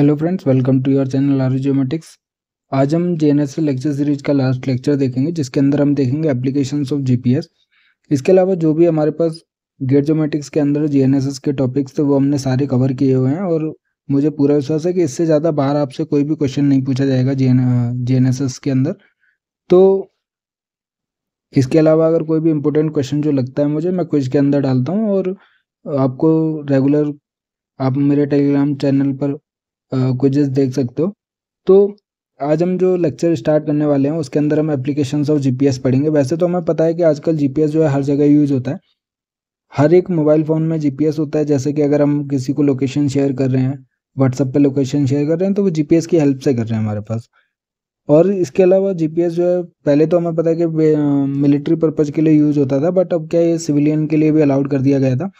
Hello friends welcome to your channel R geomatics आज हम जे लेक्चर सीरीज का लास्ट लेक्चर देखेंगे जिसके अंदर हम देखेंगे एप्लीकेशन ऑफ जीपीएस इसके अलावा जो भी हमारे पास गेट जोमेटिक्स के अंदर जे के टॉपिक्स थे वो हमने सारे कवर किए हुए हैं और मुझे पूरा विश्वास है कि इससे ज़्यादा बाहर आपसे कोई भी क्वेश्चन नहीं पूछा जाएगा जे के अंदर तो इसके अलावा अगर कोई भी इम्पोर्टेंट क्वेश्चन जो लगता है मुझे मैं क्विज के अंदर डालता हूँ और आपको रेगुलर आप मेरे टेलीग्राम चैनल पर क्विजेस देख सकते हो तो आज हम जो लेक्चर स्टार्ट करने वाले हैं उसके अंदर हम एप्लीकेशन ऑफ जी पढ़ेंगे वैसे तो हमें पता है कि आजकल जी जो है हर जगह यूज होता है हर एक मोबाइल फ़ोन में जी होता है जैसे कि अगर हम किसी को लोकेशन शेयर कर रहे हैं व्हाट्सअप पे लोकेशन शेयर कर रहे हैं तो वो जीपीएस की हेल्प से कर रहे हैं हमारे पास और इसके अलावा जीपीएस जो है पहले तो हमें पता है कि मिलिट्री पर्पज़ के लिए यूज़ होता था बट अब क्या ये सिविलियन के लिए भी अलाउड कर दिया गया था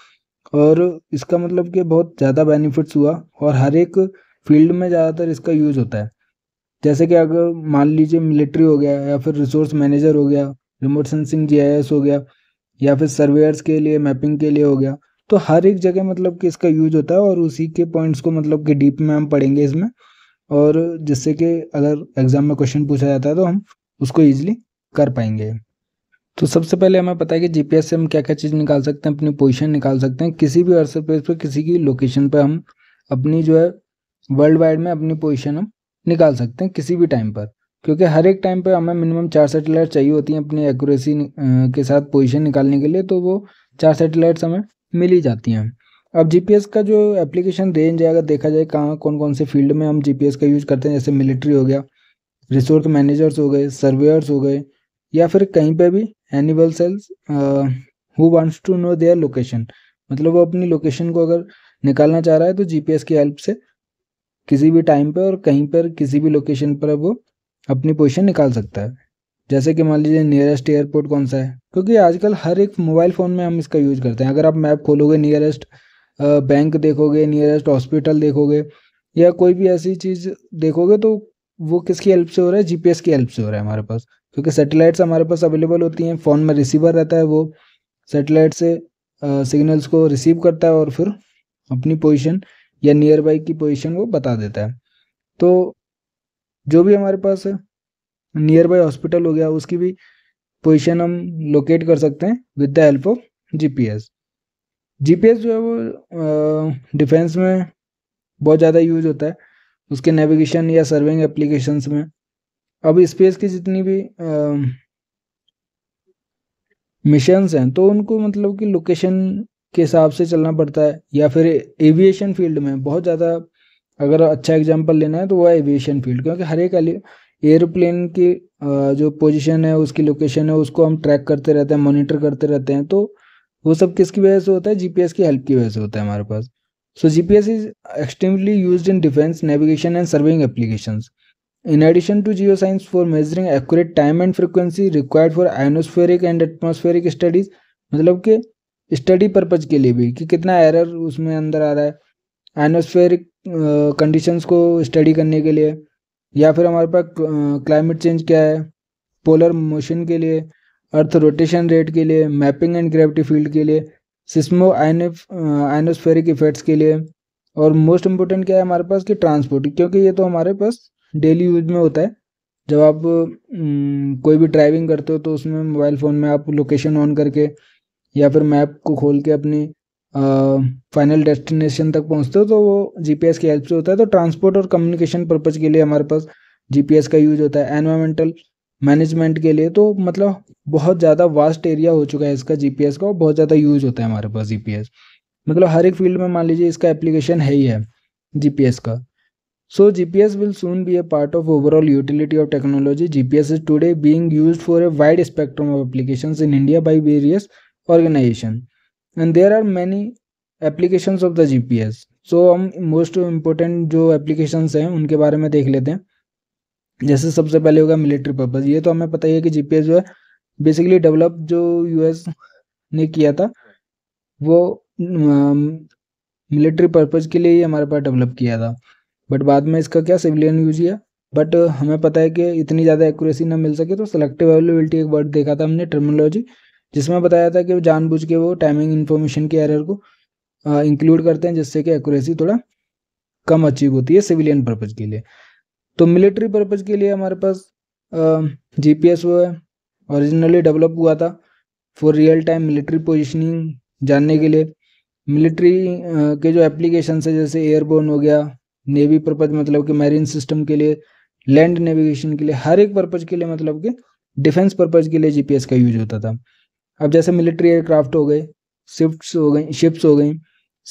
और इसका मतलब कि बहुत ज़्यादा बेनिफिट्स हुआ और हर एक फील्ड में ज़्यादातर इसका यूज़ होता है जैसे कि अगर मान लीजिए मिलिट्री हो गया या फिर रिसोर्स मैनेजर हो गया रिमोट सेंसिंग एस हो गया या फिर सर्वेयर्स के लिए मैपिंग के लिए हो गया तो हर एक जगह मतलब कि इसका यूज होता है और उसी के पॉइंट्स को मतलब कि डीप में हम पढ़ेंगे इसमें और जिससे कि अगर एग्ज़ाम में क्वेश्चन पूछा जाता है तो हम उसको ईजिली कर पाएंगे तो सबसे पहले हमें पता है कि जीपीएस से हम क्या क्या चीज़ निकाल सकते हैं अपनी पोजीशन निकाल सकते हैं किसी भी अर्थ पर किसी की लोकेशन पर हम अपनी जो है वर्ल्ड वाइड में अपनी पोजिशन हम निकाल सकते हैं किसी भी टाइम पर क्योंकि हर एक टाइम पर हमें मिनिमम चार सेटेलाइट चाहिए होती हैं अपनी एक्यूरेसी के साथ पोजीशन निकालने के लिए तो वो चार सेटेलाइट्स हमें मिल ही जाती हैं अब जीपीएस का जो एप्लीकेशन रेंज है अगर देखा जाए कहाँ कौन कौन से फील्ड में हम जीपीएस का यूज़ करते हैं जैसे मिलिट्री हो गया रिसोर्स मैनेजर्स हो गए सर्वेयर्स हो गए या फिर कहीं पर भी animal cells who wants to know their location मतलब वो अपनी लोकेशन को अगर निकालना चाह रहा है तो जीपीएस की हेल्प से किसी भी टाइम पर और कहीं पर किसी भी लोकेशन पर वो अपनी पोजिशन निकाल सकता है जैसे कि मान लीजिए नियरेस्ट एयरपोर्ट कौन सा है क्योंकि आजकल हर एक मोबाइल फ़ोन में हम इसका यूज़ करते हैं अगर आप मैप खोलोगे नियरेस्ट बैंक देखोगे नियरेस्ट हॉस्पिटल देखोगे या कोई भी ऐसी चीज़ देखोगे तो वो किसकी हेल्प से हो रहा है जीपीएस की हेल्प से हो रहा है हमारे पास क्योंकि सेटेलाइट्स हमारे पास अवेलेबल होती हैं फ़ोन में रिसीवर रहता है वो सेटेलाइट से सिग्नल्स को रिसीव करता है और फिर अपनी पोजिशन या नियर बाई की पोजिशन वो बता देता है तो जो भी हमारे पास नियर बाई हॉस्पिटल हो गया उसकी भी पोजिशन हम लोकेट कर सकते हैं with the help of GPS एस जो है वो डिफेंस में बहुत ज़्यादा यूज होता है उसके नेविगेशन या सर्विंग एप्लीकेशंस में अब स्पेस की जितनी भी मिशंस हैं तो उनको मतलब कि लोकेशन के हिसाब से चलना पड़ता है या फिर एविएशन फील्ड में बहुत ज़्यादा अगर अच्छा एग्जाम्पल लेना है तो वो है एविएशन फील्ड क्योंकि हर एक एयरप्लेन की जो पोजीशन है उसकी लोकेशन है उसको हम ट्रैक करते रहते हैं मॉनिटर करते रहते हैं तो वो सब किसकी वजह से होता है जीपीएस की हेल्प की वजह से होता है हमारे पास so GPS is extremely use in defence navigation and surveying application in addition to geo science for measuring accurate time and frequency required for ionospheric and atmospheric studies मतलब कि स्टडी पर्पज़ के लिए भी कि कितना एरर उसमें अंदर आ रहा है एनोस्फेरिक कंडीशंस को स्टडी करने के लिए या फिर हमारे पास क्लाइमेट चेंज क्या है पोलर मोशन के लिए अर्थ रोटेशन रेट के लिए मैपिंग एंड ग्रेविटी फील्ड के लिए सिस्मो आइनोस्फेरिक इफेक्ट्स के लिए और मोस्ट इम्पोर्टेंट क्या है हमारे पास कि ट्रांसपोर्ट क्योंकि ये तो हमारे पास डेली यूज में होता है जब आप न, कोई भी ड्राइविंग करते हो तो उसमें मोबाइल फ़ोन में आप लोकेशन ऑन करके या फिर मैप को खोल के अपनी फाइनल डेस्टिनेशन तक पहुंचते हो तो वो जीपीएस की हेल्प से होता है तो ट्रांसपोर्ट और कम्युनिकेशन पर्पज़ के लिए हमारे पास जीपीएस का यूज होता है एनवायरमेंटल मैनेजमेंट के लिए तो मतलब बहुत ज़्यादा वास्ट एरिया हो चुका है इसका जीपीएस का और बहुत ज़्यादा यूज होता है हमारे पास जीपीएस मतलब हर एक फील्ड में मान लीजिए इसका एप्लीकेशन है ही है जीपीएस का So GPS will soon be a part of overall utility of technology. GPS is today being used for a wide spectrum of applications in India by various organization are many application of the G P S so हम most important जो applications हैं उनके बारे में देख लेते हैं जैसे सबसे पहले होगा मिलिट्री पर्पज़ ये तो हमें पता ही है कि एस जो है बेसिकली डेवलप जो एस ने किया था वो मिलिट्री पर्पज़ के लिए ही हमारे पास डेवलप किया था बट बाद में इसका क्या सिविलियन यूज किया बट हमें पता है कि इतनी ज़्यादा एक्यूरेसी ना मिल सके तो सेलेक्टिव अवेलेबिलिटी एक वर्ड देखा था हमने टर्मिनोलॉजी जिसमें बताया था कि वो जानबूझ के वो टाइमिंग इन्फॉर्मेशन के एरर को इंक्लूड करते हैं जिससे कि एक्यूरेसी थोड़ा कम अचीव होती है सिविलियन पर्पज़ के लिए तो मिलिट्री पर्पज़ के लिए हमारे पास जी पी एस वो है ओरिजिनली डेवलप हुआ था for real time military positioning जानने के लिए मिलिट्री के जो एप्लीकेशन है जैसे एयरबोन हो गया नेवी पर्पज़ मतलब कि मैरीन सिस्टम के लिए लैंड नेविगेशन के लिए हर एक पर्पज़ के लिए मतलब कि डिफेंस पर्पज़ के लिए जीपीएस का यूज होता था अब जैसे मिलिट्री एयरक्राफ्ट हो गए शिफ्ट्स हो गई शिप्स हो गई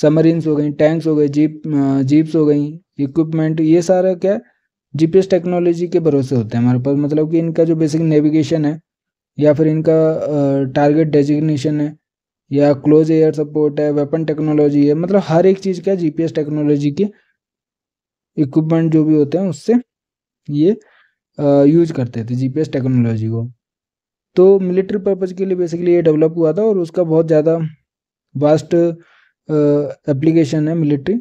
सबमरीन्स हो गई टैंक्स हो गए जीप जीप्स हो गई इक्विपमेंट ये सारा क्या जीपीएस टेक्नोलॉजी के भरोसे होते हैं हमारे पास मतलब कि इनका जो बेसिक नेविगेशन है या फिर इनका टारगेट डेजिग्नेशन है या क्लोज एयर सपोर्ट है वेपन टेक्नोलॉजी है मतलब हर एक चीज़ का जीपीएस टेक्नोलॉजी के इक्विपमेंट जो भी होते हैं उससे ये यूज करते थे जीपीएस टेक्नोलॉजी को तो मिलिट्री पर्पज़ के लिए बेसिकली ये डेवलप हुआ था और उसका बहुत ज़्यादा वास्ट एप्लीकेशन है military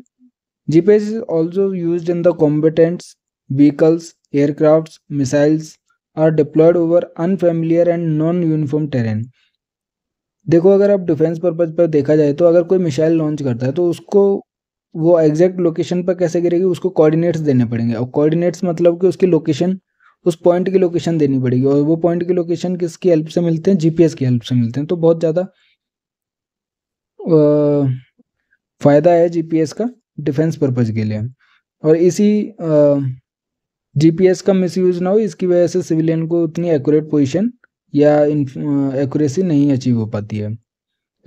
GPS is also use in the combatants vehicles aircraft missiles are deployed over unfamiliar and non uniform terrain देखो अगर आप डिफेंस पर्पज पर देखा जाए तो अगर कोई मिसाइल लॉन्च करता है तो उसको वो एग्जैक्ट लोकेशन पर कैसे गिरेगी उसको कोऑर्डिनेट्स देने पड़ेंगे और कोऑर्डिनेट्स मतलब कि उसकी लोकेशन उस पॉइंट की लोकेशन देनी पड़ेगी और वो पॉइंट की लोकेशन किसकी हेल्प से मिलते हैं जीपीएस की हेल्प से मिलते हैं तो बहुत ज़्यादा फ़ायदा है जीपीएस का डिफेंस पर्पज़ के लिए और इसी जीपीएस का मिसयूज ना हो इसकी वजह से सिविलियन को उतनी एक्यूरेट पोजीशन या एक्यूरेसी नहीं अचीव हो पाती है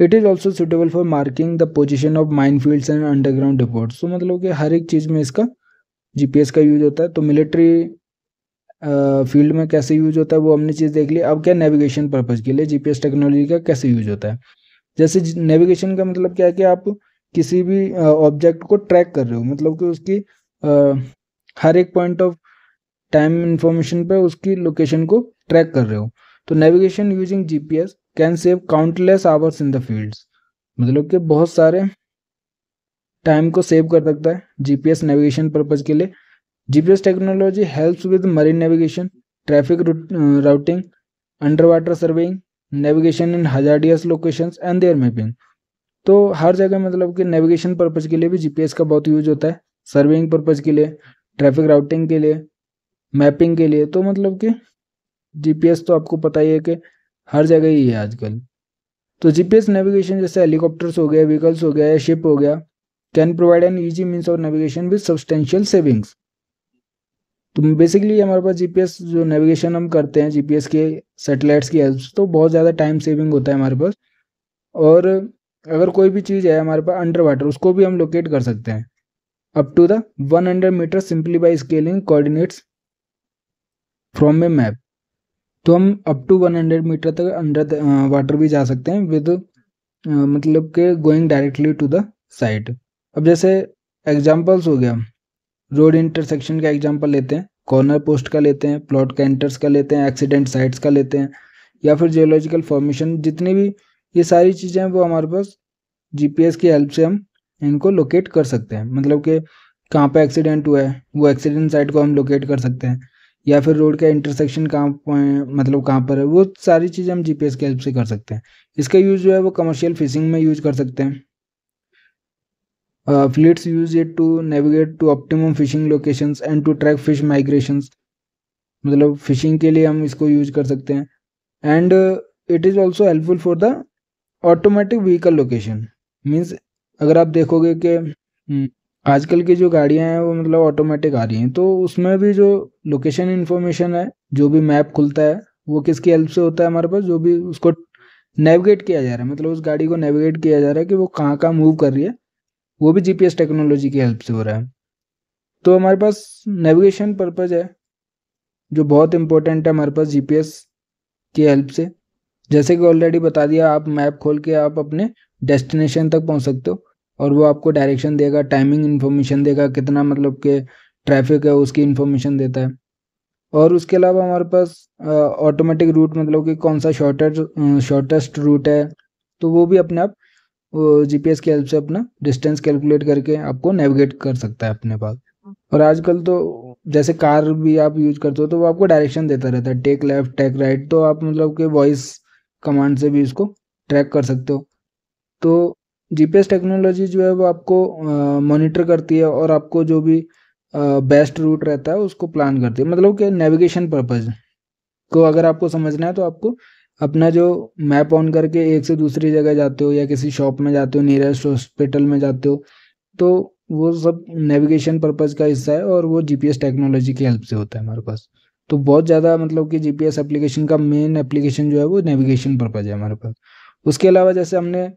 it is also suitable for marking the position of mine field and underground deport so मतलब कि हर एक चीज़ में इसका जीपीएस का यूज होता है तो मिलिट्री फील्ड में कैसे यूज होता है वो हमने चीज़ देख ली अब क्या नेविगेशन पर्पज़ के लिए जीपीएस टेक्नोलॉजी का कैसे यूज होता है जैसे नेविगेशन का मतलब क्या है कि आप किसी भी ऑब्जेक्ट को ट्रैक कर रहे हो मतलब कि उसकी आ, हर एक पॉइंट ऑफ टाइम इंफॉर्मेशन पर उसकी लोकेशन को ट्रैक कर रहे हो तो navigation using GPS can save countless hours in the fields मतलब कि बहुत सारे टाइम को सेव कर सकता है जीपीएस नेविगेशन पर्पज के लिए GPS technology helps with marine navigation traffic routing under water surveying navigation in hazardous location and their mapping तो हर जगह मतलब कि नेविगेशन पर्पज़ के लिए भी जीपीएस का बहुत यूज होता है सर्वेइंग पर्पज़ के लिए ट्रैफिक राउटिंग के लिए मैपिंग के लिए तो मतलब कि जीपीएस तो आपको पता ही है कि हर जगह ही है आजकल तो जीपीएस नेविगेशन जैसे हेलीकॉप्टर्स हो गया व्हीकल्स हो गया या शिप हो गया can provide an easy means of navigation with substantial savings तो बेसिकली हमारे पास जीपीएस जो नेविगेशन हम करते हैं जीपीएस के सेटेलाइट्स की हेल्प से तो बहुत ज़्यादा टाइम सेविंग होता है हमारे पास और अगर कोई भी चीज़ है हमारे पास अंडर वाटर उसको भी हम लोकेट कर सकते हैं up to the 100 metre simply by scaling coordinates from a map तो हम अप टू 100 मीटर तक अंडर वाटर भी जा सकते हैं विद मतलब के going directly to the site अब जैसे एग्जाम्पल्स हो गया रोड इंटरसेक्शन का एग्जाम्पल लेते हैं कॉर्नर पोस्ट का लेते हैं प्लॉट का एंटर्स का लेते हैं एक्सीडेंट साइट्स का लेते हैं या फिर जियोलॉजिकल फॉर्मेशन जितनी भी ये सारी चीज़ें हैं वो हमारे पास जीपीएस की हेल्प से हम इनको लोकेट कर सकते हैं मतलब कि कहाँ पे एक्सीडेंट हुआ है वो एक्सीडेंट साइट को हम लोकेट कर सकते हैं या फिर रोड का इंटरसेक्शन कहाँ मतलब कहाँ पर है वो सारी चीज़ें हम जी की हेल्प से कर सकते हैं इसका यूज़ जो है वो कमर्शियल फिशिंग में यूज कर सकते हैं Uh, fleets use it to navigate to optimum fishing locations and to track fish migrations मतलब फिशिंग के लिए हम इसको यूज कर सकते हैं and it is also helpful for the automatic vehicle location means अगर आप देखोगे कि हम्म, आजकल की जो गाड़ियां हैं वो मतलब ऑटोमेटिक आ रही हैं तो उसमें भी जो लोकेशन इन्फॉर्मेशन है जो भी मैप खुलता है वो किसकी हेल्प से होता है हमारे पास जो भी उसको नेविगेट किया जा रहा है मतलब उस गाड़ी को नेविगेट किया जा रहा है कि वो कहाँ कहाँ मूव कर रही है वो भी जीपीएस टेक्नोलॉजी की हेल्प से हो रहा है तो हमारे पास नेविगेशन पर्पज़ है जो बहुत इम्पोर्टेंट है हमारे पास जी की हेल्प से जैसे कि ऑलरेडी बता दिया आप मैप खोल के आप अपने डेस्टिनेशन तक पहुंच सकते हो और वो आपको डायरेक्शन देगा टाइमिंग इन्फॉर्मेशन देगा कितना मतलब के ट्रैफिक है उसकी इन्फॉर्मेशन देता है और उसके अलावा हमारे पास ऑटोमेटिक रूट मतलब कि कौन सा शॉर्टेस्ट शॉर्टेस्ट रूट है तो वो भी अपने आप जीपीएस की हेल्प से अपना डिस्टेंस कैलकुलेट करके आपको नेविगेट कर सकता है अपने पास और आजकल तो जैसे कार भी आप यूज करते हो तो वो आपको डायरेक्शन देता रहता है टेक लेफ्ट टेक राइट तो आप मतलब के वॉइस कमांड से भी इसको ट्रैक कर सकते हो तो जीपीएस टेक्नोलॉजी जो है वो आपको मॉनिटर करती है और आपको जो भी बेस्ट रूट रहता है उसको प्लान करती है मतलब कि नेविगेशन पर्पज़ को अगर आपको समझना है तो आपको अपना जो मैप ऑन करके एक से दूसरी जगह जाते हो या किसी शॉप में जाते हो नियरेस्ट हॉस्पिटल में जाते हो तो वो सब नेविगेशन पर्पज़ का हिस्सा है और वो जीपीएस टेक्नोलॉजी की हेल्प से होता है हमारे पास तो बहुत ज़्यादा मतलब कि जीपीएस एप्लीकेशन का मेन एप्लीकेशन जो है वो नेविगेशन पर्पज़ है हमारे पास उसके अलावा जैसे हमने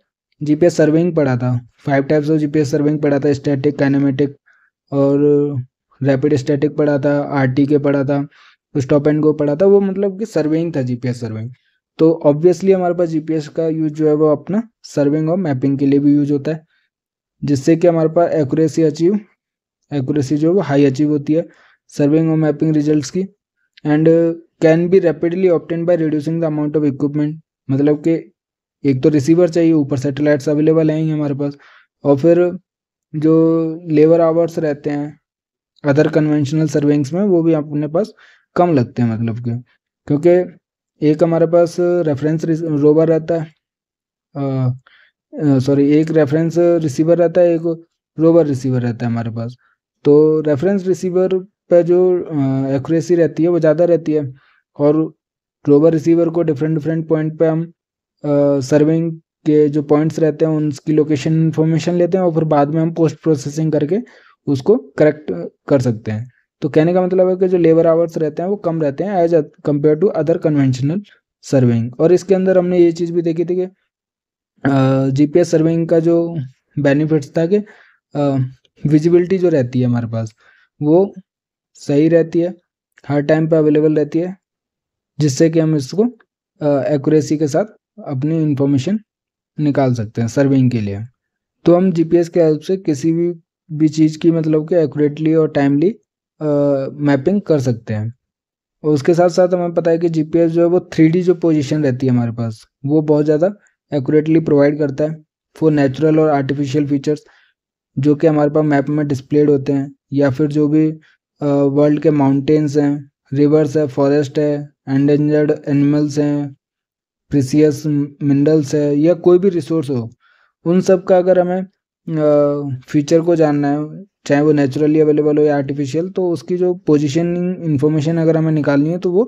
जीपीएस सर्विंग पढ़ा था five types of GPS surveying पढ़ा था स्टैटिक काइनेमेटिक और रैपिड स्टैटिक पढ़ा था टी के पढ़ा था स्टॉप एंड गो पढ़ा था वो मतलब कि सर्विंग था जीपीएस सर्विंग तो ऑब्वियसली हमारे पास जीपीएस का यूज जो है वो अपना सर्विंग और मैपिंग के लिए भी यूज होता है जिससे कि हमारे पास एक्यूरेसी अचीव एक्यूरेसी जो है वो हाई अचीव होती है सर्विंग और मैपिंग रिजल्ट्स की and can be rapidly obtained by reducing the amount of equipment मतलब कि एक तो रिसीवर चाहिए ऊपर सेटेलाइट्स अवेलेबल हैं हमारे पास और फिर जो लेबर आवर्स रहते हैं अदर कन्वेंशनल सर्विंग्स में वो भी अपने पास कम लगते हैं मतलब के क्योंकि एक हमारे पास रेफरेंस रोवर रहता है सॉरी एक रेफरेंस रिसीवर रहता है एक रोवर रिसीवर रहता है हमारे पास तो रेफरेंस रिसीवर पर जो एक्यूरेसी रहती है वो ज़्यादा रहती है और रोवर रिसीवर को डिफरेंट डिफरेंट पॉइंट पे हम सर्विंग के जो पॉइंट्स रहते हैं उनकी लोकेशन इन्फॉर्मेशन लेते हैं और फिर बाद में हम पोस्ट प्रोसेसिंग करके उसको करेक्ट कर सकते हैं तो कहने का मतलब है कि जो लेबर आवर्स रहते हैं वो कम रहते हैं as compare to other conventional surveying और इसके अंदर हमने ये चीज़ भी देखी थी कि जीपीएस सर्विंग का जो बेनिफिट्स था कि विजिबिलिटी जो रहती है हमारे पास वो सही रहती है हर टाइम पे अवेलेबल रहती है जिससे कि हम इसको एक्यूरेसी के साथ अपनी इंफॉर्मेशन निकाल सकते हैं सर्विंग के लिए तो हम जीपीएस के हेल्प से किसी भी भी चीज़ की मतलब कि एक्यूरेटली और टाइमली मैपिंग कर सकते हैं और उसके साथ साथ हमें पता है कि जी जो है वो थ्री जो पोजिशन रहती है हमारे पास वो बहुत ज़्यादा एक्यूरेटली प्रोवाइड करता है फॉर नेचुरल और आर्टिफिशियल फीचर्स जो कि हमारे पास मैप में डिस्प्लेड होते हैं या फिर जो भी वर्ल्ड के माउंटेन्स हैं रिवर्स है फॉरेस्ट है एंडेंजर्ड एनिमल्स हैं प्रिसियस मिनरल्स है या कोई भी रिसोर्स हो उन सब का अगर हमें फ्यूचर को जानना है चाहे वो नेचुरली अवेलेबल हो या आर्टिफिशियल तो उसकी जो पोजिशनिंग इन्फॉर्मेशन अगर हमें निकालनी है तो वो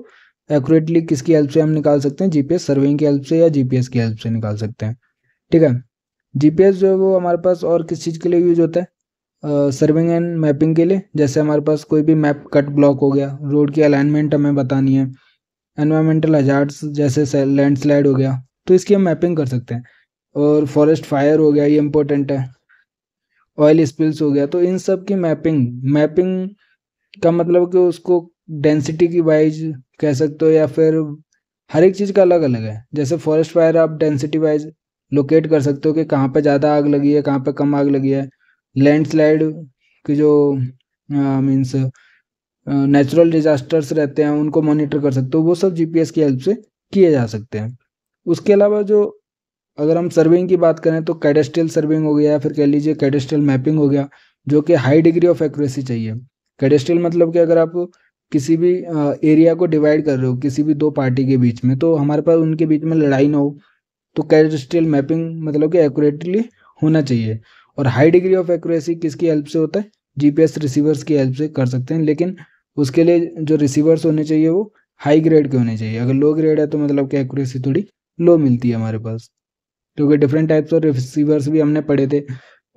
एक्यूरेटली किसकी हेल्प से हम निकाल सकते हैं जीपीएस सर्विंग की हेल्प से या जीपीएस की हेल्प से निकाल सकते हैं ठीक है जीपीएस जो है वो हमारे पास और किस चीज़ के लिए यूज होता है सर्विंग एंड मैपिंग के लिए जैसे हमारे पास कोई भी मैप कट ब्लॉक हो गया रोड की अलाइनमेंट हमें बतानी है एनवायरमेंटल हजार्ड्स जैसे लैंडस्लाइड हो गया तो इसकी हम मैपिंग कर सकते हैं और फॉरेस्ट फायर हो गया ये इंपॉर्टेंट है ऑयल स्पिल्स हो गया तो इन सब की मैपिंग मैपिंग का मतलब कि उसको डेंसिटी की वाइज कह सकते हो या फिर हर एक चीज़ का अलग अलग है जैसे फॉरेस्ट फायर आप डेंसिटी वाइज लोकेट कर सकते हो कि कहाँ पे ज़्यादा आग लगी है कहाँ पे कम आग लगी है लैंडस्लाइड की जो मीन्स नेचुरल डिजास्टर्स रहते हैं उनको मॉनिटर कर सकते हो वो सब जीपीएस की हेल्प से किए जा सकते हैं उसके अलावा जो अगर हम सर्विंग की बात करें तो कैडेस्ट्रियल सर्विंग हो गया या फिर कह लीजिए कैडेस्ट्रियल मैपिंग हो गया जो कि हाई डिग्री ऑफ एक्यूरेसी चाहिए कैडेस्ट्रियल मतलब कि अगर आप किसी भी एरिया को डिवाइड कर रहे हो किसी भी दो पार्टी के बीच में तो हमारे पास उनके बीच में लड़ाई ना हो तो कैडेस्ट्रियल मैपिंग मतलब कि एक्यूरेटली होना चाहिए और हाई डिग्री ऑफ एक्यूरेसी किसकी हेल्प से होता है जीपीएस रिसीवर्स की हेल्प से कर सकते हैं लेकिन उसके लिए जो रिसीवर्स होने चाहिए वो हाई ग्रेड के होने चाहिए अगर लो ग्रेड है तो मतलब कि एक्यूरेसी थोड़ी लो मिलती है हमारे पास क्योंकि डिफरेंट टाइप्स और रिसीवर्स भी हमने पढ़े थे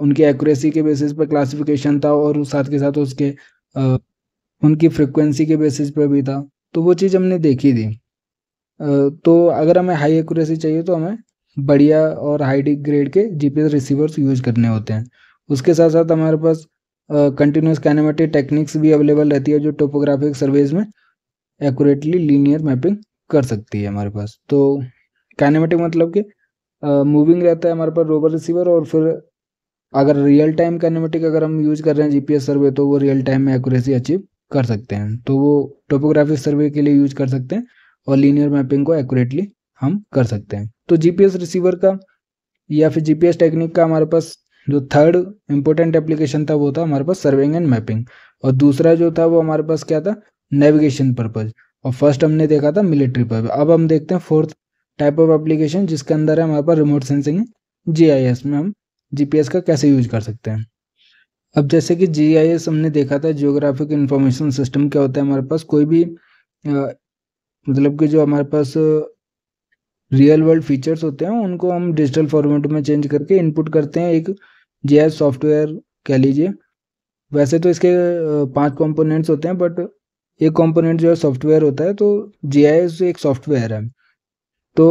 उनकी एक्यूरेसी के बेसिस पर क्लासिफिकेशन था और साथ के साथ उसके आ, उनकी फ्रिक्वेंसी के बेसिस पर भी था तो वो चीज़ हमने देखी थी तो अगर हमें हाई एक्यूरेसी चाहिए तो हमें बढ़िया और हाई ग्रेड के जीपीएस रिसीवर्स यूज करने होते हैं उसके साथ साथ हमारे पास कंटिन्यूस काइनेमेटिक टेक्निक्स भी अवेलेबल रहती है जो टोपोग्राफिक सर्वेज में एक्यूरेटली लीनियर मैपिंग कर सकती है हमारे पास तो काइनेमेटिक मतलब कि मूविंग रहता है हमारे पास रोवर रिसीवर और फिर अगर रियल टाइम कैनोमेटिक अगर हम यूज़ कर रहे हैं जीपीएस सर्वे तो वो रियल टाइम में एक्यूरेसी अचीव कर सकते हैं तो वो टोपोग्राफिक सर्वे के लिए यूज कर सकते हैं और लीनियर मैपिंग को एक्यूरेटली हम कर सकते हैं तो जीपीएस रिसीवर का या फिर जीपीएस टेक्निक का हमारे पास जो थर्ड इम्पोर्टेंट एप्लीकेशन था वो था हमारे पास सर्विंग एंड मैपिंग और दूसरा जो था वो हमारे पास क्या था नेविगेशन पर्पज और फर्स्ट हमने देखा था मिलिट्री पर्पज अब हम देखते हैं फोर्थ टाइप ऑफ एप्लीकेशन जिसके अंदर है हमारे पास रिमोट सेंसिंग जी में हम जी का कैसे यूज कर सकते हैं अब जैसे कि जी हमने देखा था जियोग्राफिक इंफॉर्मेशन सिस्टम क्या होता है हमारे पास कोई भी आ, मतलब कि जो हमारे पास रियल वर्ल्ड फीचर्स होते हैं उनको हम डिजिटल फॉर्मेट में चेंज करके इनपुट करते हैं एक जी सॉफ्टवेयर कह लीजिए वैसे तो इसके पांच कंपोनेंट्स होते हैं बट एक कंपोनेंट जो है सॉफ्टवेयर होता है तो जी एक सॉफ्टवेयर है तो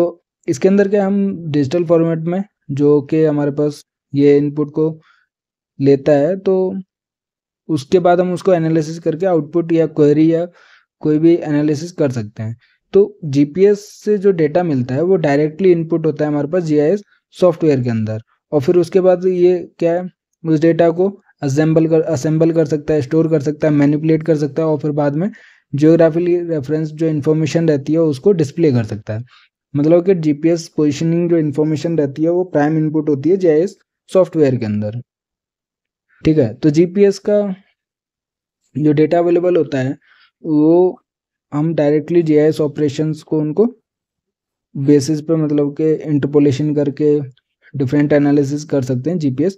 इसके अंदर क्या हम डिजिटल फॉर्मेट में जो कि हमारे पास ये इनपुट को लेता है तो उसके बाद हम उसको एनालिसिस करके आउटपुट या क्वेरी या कोई भी एनालिसिस कर सकते हैं तो जीपीएस से जो डेटा मिलता है वो डायरेक्टली इनपुट होता है हमारे पास जीआईएस सॉफ्टवेयर के अंदर और फिर उसके बाद ये क्या है उस डेटा को असेंबल कर असेंबल कर सकता है स्टोर कर सकता है मैनिपुलेट कर सकता है और फिर बाद में जियोग्राफिकली रेफरेंस जो इन्फॉर्मेशन रहती है उसको डिस्प्ले कर सकता है मतलब कि जीपीएस पोजिशनिंग जो इन्फॉर्मेशन रहती है वो प्राइम इनपुट होती है जेएस सॉफ्टवेयर के अंदर ठीक है तो जीपीएस का जो डेटा अवेलेबल होता है वो हम डायरेक्टली जेएस ऑपरेशंस को उनको बेसिस पे मतलब के इंटरपोलेशन करके डिफरेंट एनालिसिस कर सकते हैं जीपीएस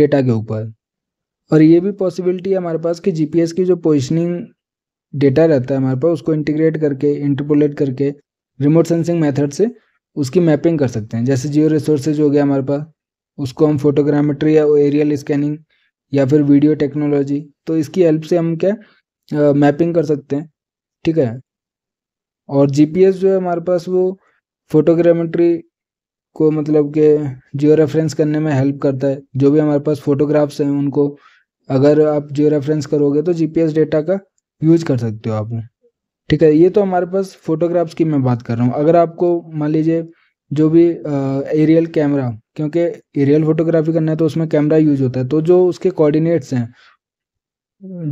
डेटा के ऊपर और ये भी पॉसिबिलिटी है हमारे पास कि जीपीएस की जो पोजिशनिंग डेटा रहता है हमारे पास उसको इंटीग्रेट करके इंटरपोलेट करके रिमोट सेंसिंग मेथड से उसकी मैपिंग कर सकते हैं जैसे जियो रिसोर्सेज हो गया हमारे पास उसको हम फोटोग्रामेट्री या एरियल स्कैनिंग या फिर वीडियो टेक्नोलॉजी तो इसकी हेल्प से हम क्या मैपिंग कर सकते हैं ठीक है और जीपीएस जो है हमारे पास वो फोटोग्रामेट्री को मतलब के जियो रेफरेंस करने में हेल्प करता है जो भी हमारे पास फोटोग्राफ्स हैं उनको अगर आप जियो रेफरेंस करोगे तो जीपीएस डेटा का यूज कर सकते हो आपने ठीक है ये तो हमारे पास फोटोग्राफ्स की मैं बात कर रहा हूँ अगर आपको मान लीजिए जो भी एरियल कैमरा क्योंकि एरियल फोटोग्राफी करना है तो उसमें कैमरा यूज होता है तो जो उसके कोऑर्डिनेट्स हैं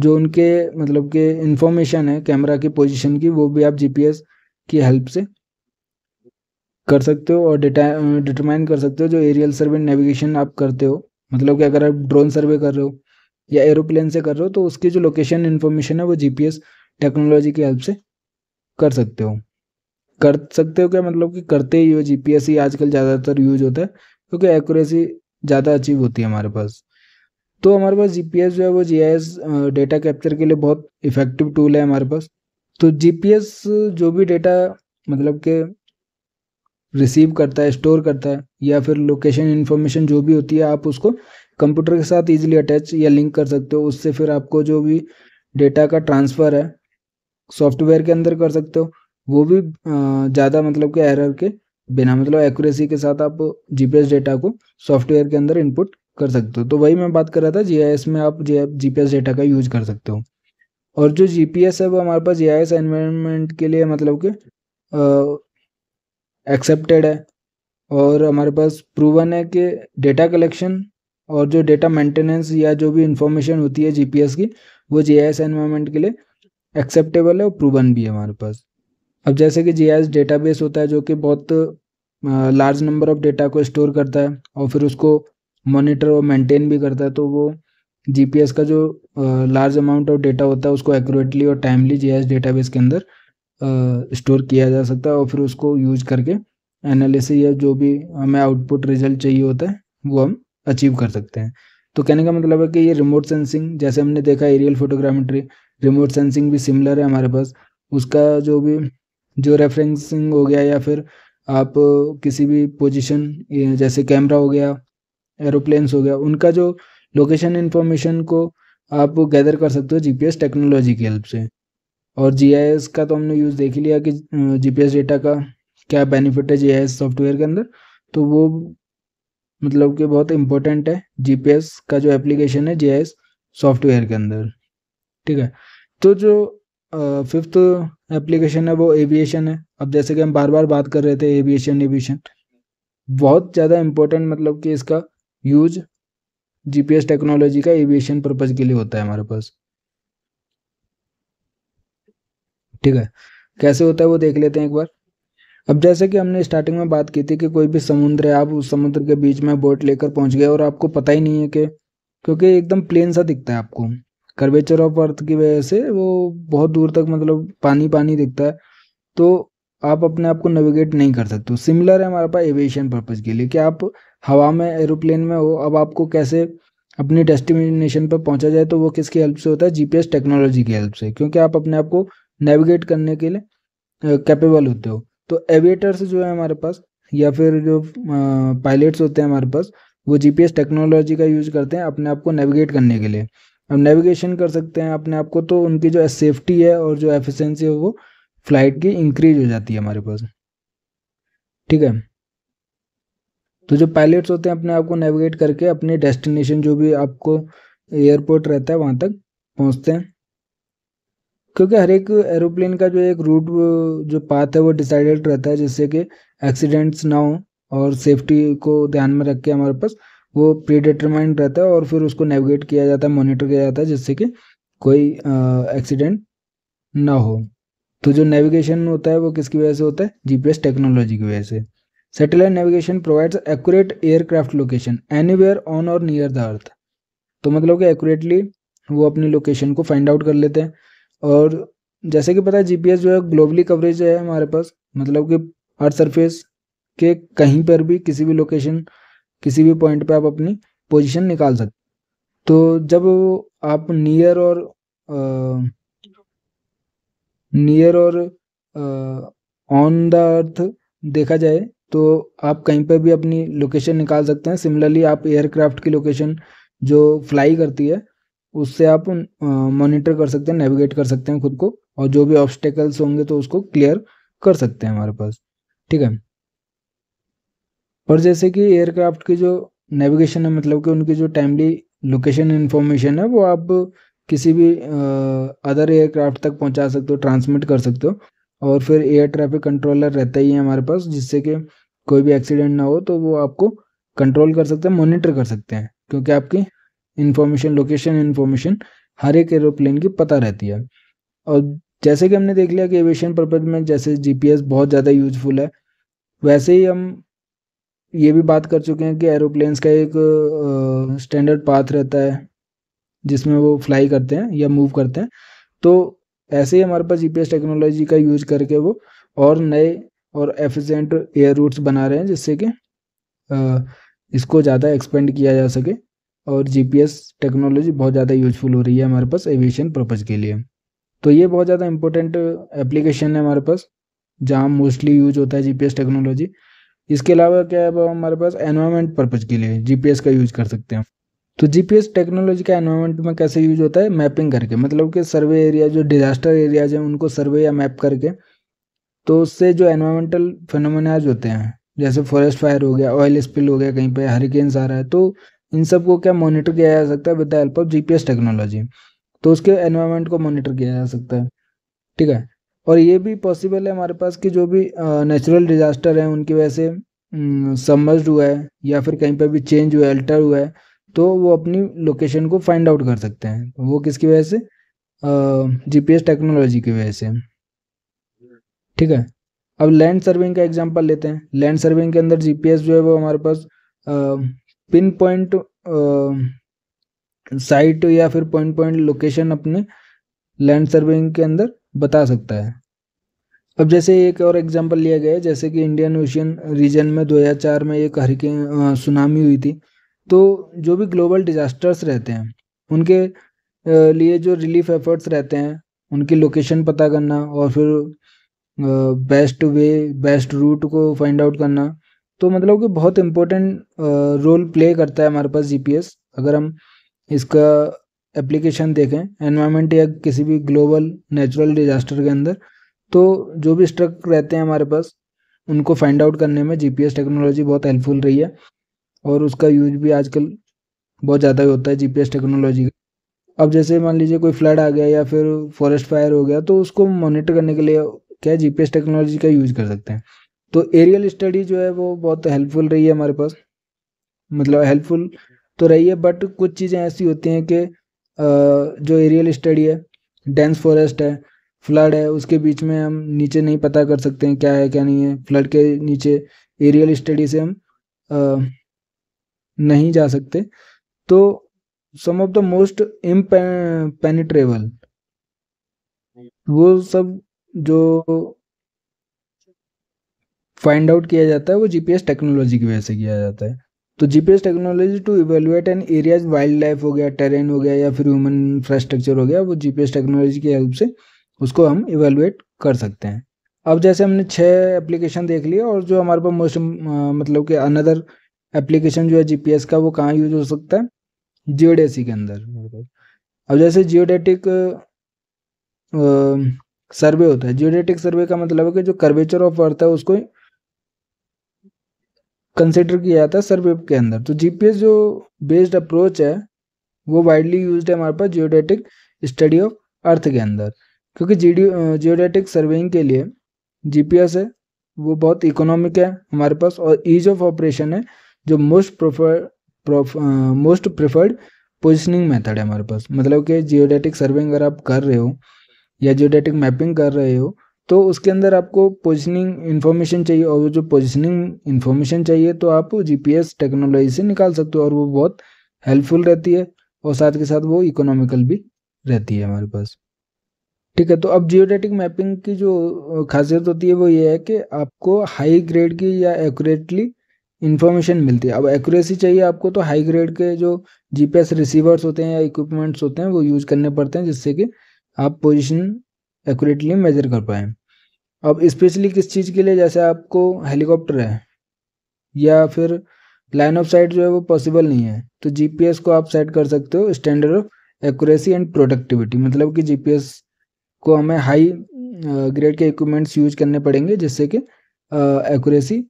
जो उनके मतलब के इंफॉर्मेशन है कैमरा की पोजीशन की वो भी आप जीपीएस की हेल्प से कर सकते हो और डिटरमाइन कर सकते हो जो एरियल सर्वे नेविगेशन आप करते हो मतलब कि अगर आप ड्रोन सर्वे कर रहे हो या एरोप्लेन से कर रहे हो तो उसकी जो लोकेशन इन्फॉर्मेशन है वो जीपीएस टेक्नोलॉजी की हेल्प से कर सकते हो कर सकते हो क्या मतलब कि करते ही हो जीपीएस ही आजकल ज़्यादातर यूज होता है क्योंकि एक्यूरेसी ज़्यादा अचीव होती है हमारे पास तो हमारे पास जीपीएस जो है वो जीआईएस डेटा कैप्चर के लिए बहुत इफेक्टिव टूल है हमारे पास तो जीपीएस जो भी डेटा मतलब के रिसीव करता है स्टोर करता है या फिर लोकेशन इन्फॉर्मेशन जो भी होती है आप उसको कंप्यूटर के साथ इजीली अटैच या लिंक कर सकते हो उससे फिर आपको जो भी डेटा का ट्रांसफ़र है सॉफ्टवेयर के अंदर कर सकते हो वो भी ज़्यादा मतलब के एरर के बिना मतलब एक्यूरेसी के साथ आप जीपीएस डेटा को सॉफ्टवेयर के अंदर इनपुट कर सकते हो तो वही मैं बात कर रहा था जीआईएस में आप जीपीएस डेटा का यूज कर सकते हो और जो जीपीएस है वो हमारे पास जीआईएस एनवायरनमेंट के लिए मतलब के एक्सेप्टेड है और हमारे पास प्रूवन है कि डेटा कलेक्शन और जो डेटा मेंटेनेंस या जो भी इंफॉर्मेशन होती है जीपीएस की वो जीआईएस एनवायरनमेंट के लिए एक्सेप्टेबल है और प्रूवन भी है हमारे पास अब जैसे कि जी आई डेटाबेस होता है जो कि बहुत लार्ज नंबर ऑफ डेटा को स्टोर करता है और फिर उसको मॉनिटर और मेंटेन भी करता है तो वो जी का जो लार्ज अमाउंट ऑफ डेटा होता है उसको एक्यूरेटली और टाइमली जी डेटाबेस के अंदर स्टोर किया जा सकता है और फिर उसको यूज करके एनालिसिस या जो भी हमें आउटपुट रिजल्ट चाहिए होता है वो हम अचीव कर सकते हैं तो कहने का मतलब है कि ये रिमोट सेंसिंग जैसे हमने देखा एरियल फोटोग्रामेट्री रिमोट सेंसिंग भी सिमिलर है हमारे पास उसका जो भी जो रेफरेंसिंग हो गया या फिर आप किसी भी पोजीशन जैसे कैमरा हो गया एरोप्लेन्स हो गया उनका जो लोकेशन इन्फॉर्मेशन को आप गैदर कर सकते हो जीपीएस टेक्नोलॉजी की हेल्प से और जीआईएस का तो हमने यूज़ देख ही लिया कि जीपीएस डेटा का क्या बेनिफिट है जीआईएस सॉफ्टवेयर के अंदर तो वो मतलब कि बहुत इम्पोर्टेंट है जीपीएस का जो एप्लीकेशन है जीआईएस सॉफ्टवेयर के अंदर ठीक है तो जो फिफ्थ एप्लीकेशन है वो एविएशन है अब जैसे कि हम बार बार बात कर रहे थे एविएशन एविएशन बहुत ज़्यादा इम्पोर्टेंट मतलब कि इसका यूज जीपीएस टेक्नोलॉजी का एविएशन पर्पज के लिए होता है हमारे पास ठीक है कैसे होता है वो देख लेते हैं एक बार अब जैसे कि हमने स्टार्टिंग में बात की थी कि कोई भी समुद्र है आप उस समुद्र के बीच में बोट लेकर पहुंच गए और आपको पता ही नहीं है कि क्योंकि एकदम प्लेन सा दिखता है आपको कर्वेचर ऑफ अर्थ की वजह से वो बहुत दूर तक मतलब पानी पानी दिखता है तो आप अपने आप को नेविगेट नहीं कर सकते सिमिलर तो है हमारे पास एविएशन पर्पज़ के लिए कि आप हवा में एरोप्लेन में हो अब आपको कैसे अपनी डेस्टिनेशन पर पहुंचा जाए तो वो किसकी हेल्प से होता है जीपीएस टेक्नोलॉजी की हेल्प से क्योंकि आप अपने आप को नेविगेट करने के लिए कैपेबल होते हो तो एविएटर्स जो है हमारे पास या फिर जो पायलट्स होते हैं हमारे पास वो जीपीएस टेक्नोलॉजी का यूज़ करते हैं अपने आप को नेविगेट करने के लिए हम नेविगेशन कर सकते हैं अपने आप को तो उनकी जो सेफ्टी है और जो एफिशिएंसी है वो फ्लाइट की इंक्रीज हो जाती है हमारे पास ठीक है तो जो पायलट्स होते हैं अपने आप को नेविगेट करके अपने डेस्टिनेशन जो भी आपको एयरपोर्ट रहता है वहाँ तक पहुँचते हैं क्योंकि हर एक एरोप्लेन का जो एक रूट जो पाथ है वो डिसाइडेड रहता है जिससे कि एक्सीडेंट्स ना हो और सेफ्टी को ध्यान में रख के हमारे पास वो प्रीडिटरमाइंड रहता है और फिर उसको नेविगेट किया जाता है मॉनिटर किया जाता है जिससे कि कोई एक्सीडेंट ना हो तो जो नेविगेशन होता है वो किसकी वजह से होता है जीपीएस टेक्नोलॉजी की वजह से satellite navigation provides accurate aircraft location any on और नियर द अर्थ तो मतलब कि एक्यूरेटली वो अपनी लोकेशन को फाइंड आउट कर लेते हैं और जैसे कि पता है जीपीएस जो है ग्लोबली कवरेज है हमारे पास मतलब कि अर्थ सरफेस के कहीं पर भी किसी भी लोकेशन किसी भी पॉइंट पे आप अपनी पोजीशन निकाल सकते तो जब आप नियर और नियर और ऑन द अर्थ देखा जाए तो आप कहीं पे भी अपनी लोकेशन निकाल सकते हैं सिमिलरली आप एयरक्राफ्ट की लोकेशन जो फ्लाई करती है उससे आप मॉनिटर कर सकते हैं नेविगेट कर सकते हैं खुद को और जो भी ऑब्स्टेकल्स होंगे तो उसको क्लियर कर सकते हैं हमारे पास ठीक है और जैसे कि एयरक्राफ्ट की जो नेविगेशन है मतलब कि उनकी जो टाइमली लोकेशन इन्फॉर्मेशन है वो आप किसी भी अदर एयरक्राफ्ट तक पहुंचा सकते हो ट्रांसमिट कर सकते हो और फिर एयर ट्रैफिक कंट्रोलर रहता ही है हमारे पास जिससे कि कोई भी एक्सीडेंट ना हो तो वो आपको कंट्रोल कर सकते हैं मॉनिटर कर सकते हैं क्योंकि आपकी इन्फॉर्मेशन लोकेशन इन्फॉर्मेशन हर एक एरोप्लेन की पता रहती है और जैसे कि हमने देख लिया कि एविएशन पर्पज में जैसे जीपीएस बहुत ज़्यादा यूजफुल है वैसे ही हम ये भी बात कर चुके हैं कि एरोप्लेन्स का एक स्टैंडर्ड पाथ रहता है जिसमें वो फ्लाई करते हैं या मूव करते हैं तो ऐसे ही हमारे पास जी टेक्नोलॉजी का यूज करके वो और नए और एफिशिएंट एयर रूट्स बना रहे हैं जिससे कि इसको ज़्यादा एक्सपेंड किया जा सके और जी टेक्नोलॉजी बहुत ज़्यादा यूजफुल हो रही है हमारे पास एविएशन पर्पज़ के लिए तो ये बहुत ज़्यादा इंपॉर्टेंट एप्लीकेशन है हमारे पास जहाँ मोस्टली यूज होता है जीपीएस टेक्नोलॉजी इसके अलावा क्या है हमारे पास एनवायरमेंट पर्पज़ के लिए जीपीएस का यूज़ कर सकते हैं तो जीपीएस टेक्नोलॉजी का एनवायरमेंट में कैसे यूज होता है मैपिंग करके मतलब कि सर्वे एरिया जो डिजास्टर एरियाज हैं उनको सर्वे या मैप करके तो उससे जो एनवायरमेंटल फिनोमिनाज होते हैं जैसे फॉरेस्ट फायर हो गया ऑयल स्पिल हो गया कहीं पे हरिकेन्स आ रहा है तो इन सब को क्या मॉनिटर किया जा सकता है with the help of GPS technology तो उसके एनवायरमेंट को मॉनिटर किया जा सकता है ठीक है और ये भी पॉसिबल है हमारे पास कि जो भी नेचुरल डिज़ास्टर है उनकी वजह से समर्ज हुआ है या फिर कहीं पर भी चेंज हुआ है अल्टर हुआ है तो वो अपनी लोकेशन को फाइंड आउट कर सकते हैं तो वो किसकी वजह से जीपीएस टेक्नोलॉजी की वजह से ठीक है अब लैंड सर्विंग का एग्जांपल लेते हैं लैंड सर्विंग के अंदर जीपीएस जो है वो हमारे पास पिन पॉइंट साइट या फिर पॉइंट पॉइंट लोकेशन अपने लैंड सर्विंग के अंदर बता सकता है अब जैसे एक और एग्जांपल लिया गया जैसे कि इंडियन ओशियन रीजन में 2004 में एक हरिके सुनामी हुई थी तो जो भी ग्लोबल डिजास्टर्स रहते हैं उनके लिए जो रिलीफ एफर्ट्स रहते हैं उनकी लोकेशन पता करना और फिर बेस्ट वे बेस्ट रूट को फाइंड आउट करना तो मतलब कि बहुत इम्पोर्टेंट रोल प्ले करता है हमारे पास जीपीएस अगर हम इसका एप्लीकेशन देखें एनवायरमेंट या किसी भी ग्लोबल नेचुरल डिजास्टर के अंदर तो जो भी स्ट्रक रहते हैं हमारे पास उनको फाइंड आउट करने में जीपीएस टेक्नोलॉजी बहुत हेल्पफुल रही है और उसका यूज भी आजकल बहुत ज़्यादा ही होता है जीपीएस टेक्नोलॉजी का अब जैसे मान लीजिए कोई फ्लड आ गया या फिर फॉरेस्ट फायर हो गया तो उसको मॉनिटर करने के लिए क्या जी टेक्नोलॉजी का यूज कर सकते हैं तो एरियल स्टडी जो है वो बहुत हेल्पफुल रही है हमारे पास मतलब हेल्पफुल तो रही है बट कुछ चीज़ें ऐसी होती हैं कि जो एरियल स्टडी है डेंस फॉरेस्ट है फ्लड है उसके बीच में हम नीचे नहीं पता कर सकते हैं क्या है क्या नहीं है फ्लड के नीचे एरियल स्टडी से हम नहीं जा सकते तो some of the most impenetrable वो सब जो फाइंड आउट किया जाता है वो जीपीएस टेक्नोलॉजी की वजह से किया जाता है तो GPS technology to evaluate an areas wildlife हो गया टेरेन हो गया या फिर ह्यूमन इंफ्रास्ट्रक्चर हो गया वो जीपीएस टेक्नोलॉजी की हेल्प से उसको हम इवेलुएट कर सकते हैं अब जैसे हमने छः एप्लीकेशन देख लिए और जो हमारे पास मोस्ट मतलब कि अनदर एप्लीकेशन जो है जीपीएस का वो कहाँ यूज हो सकता है जियोडेसी के अंदर अब जैसे जियोडेटिक सर्वे होता है जियोडेटिक सर्वे का मतलब है कि जो कर्वेचर ऑफ अर्थ है उसको कंसिडर किया जाता है सर्वे के अंदर तो जीपीएस जो बेस्ड अप्रोच है वो वाइडली यूज है हमारे पास जियोडेटिक स्टडी ऑफ अर्थ के अंदर क्योंकि जियोडेटिक सर्वेइंग के लिए जीपीएस है वो बहुत इकोनॉमिक है हमारे पास और ईज ऑफ ऑपरेशन है जो most prefer most preferred positioning method है हमारे पास मतलब कि जियोडेटिक सर्वे अगर आप कर रहे हो या जियोडेटिक मैपिंग कर रहे हो तो उसके अंदर आपको पोजिशनिंग इन्फॉर्मेशन चाहिए और वो जो पोजिशनिंग इन्फॉर्मेशन चाहिए तो आप जीपीएस टेक्नोलॉजी से निकाल सकते हो और वो बहुत हेल्पफुल रहती है और साथ के साथ वो इकोनॉमिकल भी रहती है हमारे पास ठीक है तो अब जियोडेटिक मैपिंग की जो खासियत होती है वो ये है कि आपको हाई ग्रेड की या एक्यूरेटली इन्फॉर्मेशन मिलती है अब एक्यूरेसी चाहिए आपको तो हाई ग्रेड के जो जीपीएस रिसीवर्स होते हैं या इक्विपमेंट्स होते हैं वो यूज करने पड़ते हैं जिससे कि आप पोजीशन एक्यूरेटली मेजर कर पाएँ अब स्पेशली किस चीज़ के लिए जैसे आपको हेलीकॉप्टर है या फिर लाइन ऑफ साइट जो है वो पॉसिबल नहीं है तो जीपीएस को आप सेट कर सकते हो standard of accuracy and productivity मतलब कि जीपीएस को हमें हाई ग्रेड के इक्विपमेंट्स यूज करने पड़ेंगे जिससे कि एक्यूरेसी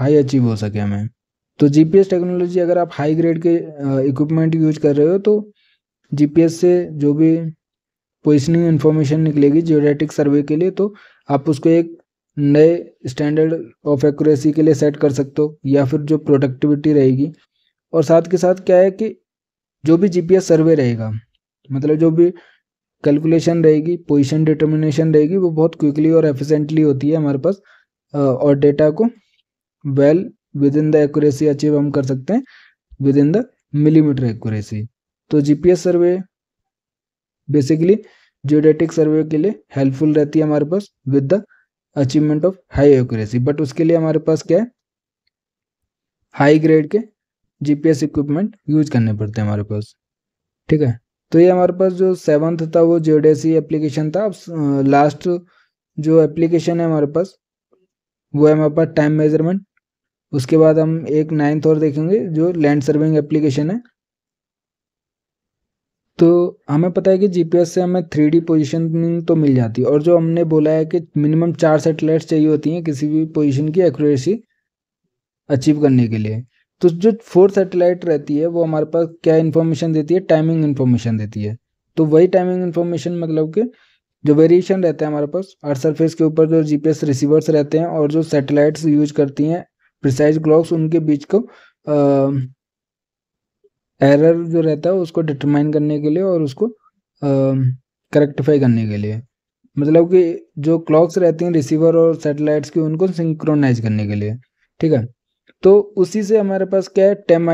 हाई अचीव हो सके हमें तो जीपीएस टेक्नोलॉजी अगर आप हाई ग्रेड के इक्विपमेंट यूज कर रहे हो तो जीपीएस से जो भी पोजिशनिंग इन्फॉर्मेशन निकलेगी जियोडेटिक सर्वे के लिए तो आप उसको एक नए स्टैंडर्ड ऑफ एक्यूरेसी के लिए सेट कर सकते हो या फिर जो प्रोडक्टिविटी रहेगी और साथ के साथ क्या है कि जो भी जीपीएस सर्वे रहेगा मतलब जो भी कैलकुलेशन रहेगी पोजीशन डिटर्मिनेशन रहेगी वो बहुत क्विकली और एफिशेंटली होती है हमारे पास और डेटा को well within the accuracy achieve हम कर सकते हैं within the millimetre accuracy तो GPS survey basically geodetic survey के लिए हेल्पफुल रहती है हमारे पास with the achievement of high accuracy but उसके लिए हमारे पास क्या है हाई ग्रेड के जीपीएस इक्विपमेंट यूज करने पड़ते हैं हमारे पास ठीक है तो ये हमारे पास जो सेवंथ था वो जियोडेसी एप्लीकेशन था अब लास्ट जो एप्लीकेशन है हमारे पास वो है हमारे पास टाइम मेजरमेंट उसके बाद हम एक नाइन्थ और देखेंगे जो लैंड सर्विंग एप्लीकेशन है तो हमें पता है कि जीपीएस से हमें थ्री डी पोजिशनिंग तो मिल जाती है और जो हमने बोला है कि मिनिमम चार सेटेलाइट चाहिए होती हैं किसी भी पोजीशन की एक्यूरेसी अचीव करने के लिए तो जो फोर सेटेलाइट रहती है वो हमारे पास क्या इन्फॉर्मेशन देती है टाइमिंग इन्फॉर्मेशन देती है तो वही टाइमिंग इन्फॉर्मेशन मतलब कि जो वेरिएशन रहता है हमारे पास अर्थ सरफेस के ऊपर जो जीपीएस रिसीवर्स रहते हैं और जो सेटेलाइट यूज करती हैं प्रिसाइज ग्लॉक्स उनके बीच को एरर जो रहता है उसको डिटरमाइन करने के लिए और उसको करेक्टिफाई करने के लिए मतलब कि जो क्लॉक्स रहती हैं रिसीवर और सैटेलाइट्स की उनको सिंक्रोनाइज करने के लिए ठीक है तो उसी से हमारे पास क्या है टेम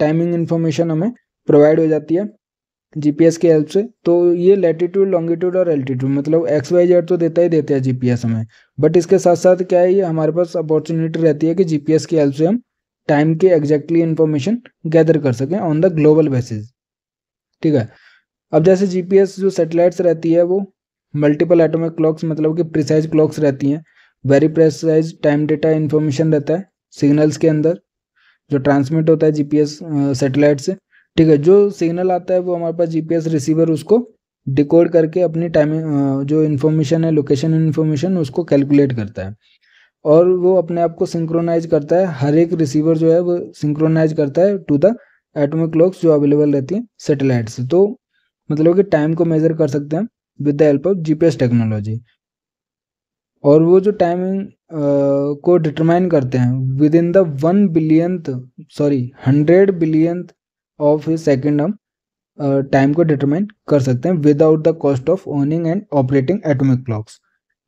टाइमिंग इन्फॉर्मेशन हमें प्रोवाइड हो जाती है जीपीएस के हेल्प से तो ये लेटीट्यूड लॉन्गिट्यूड और एल्टीट्यूड मतलब एक्स वाई जेड तो देता ही देते हैं जीपीएस हमें बट इसके साथ साथ क्या है ये हमारे पास अपॉर्चुनिटी रहती है कि जीपीएस की हेल्प से हम टाइम के एग्जैक्टली इन्फॉर्मेशन गैदर कर सकें ऑन द ग्लोबल बेसिस ठीक है अब जैसे जीपीएस जो सेटेलाइट्स रहती है वो मल्टीपल एटोमिक क्लॉक्स मतलब कि प्रिसाइज क्लॉक्स रहती हैं very precise time data information रहता है सिग्नल्स के अंदर जो ट्रांसमिट होता है जीपीएस सेटेलाइट से ठीक है जो सिग्नल आता है वो हमारे पास जीपीएस रिसीवर उसको डिकोड करके अपनी टाइमिंग जो इन्फॉर्मेशन है लोकेशन इन्फॉर्मेशन उसको कैलकुलेट करता है और वो अपने आप को सिंक्रोनाइज करता है हर एक रिसीवर जो है वो सिंक्रोनाइज करता है टू द एटॉमिक क्लॉक्स जो अवेलेबल रहती हैं सेटेलाइट से तो मतलब कि टाइम को मेज़र कर सकते हैं with the help of GPS technology और वो जो टाइमिंग को डिटरमाइन करते हैं within the one billionth sorry hundred billionth of second हम टाइम को डिटरमाइन कर सकते हैं without the cost of owning and operating atomic clocks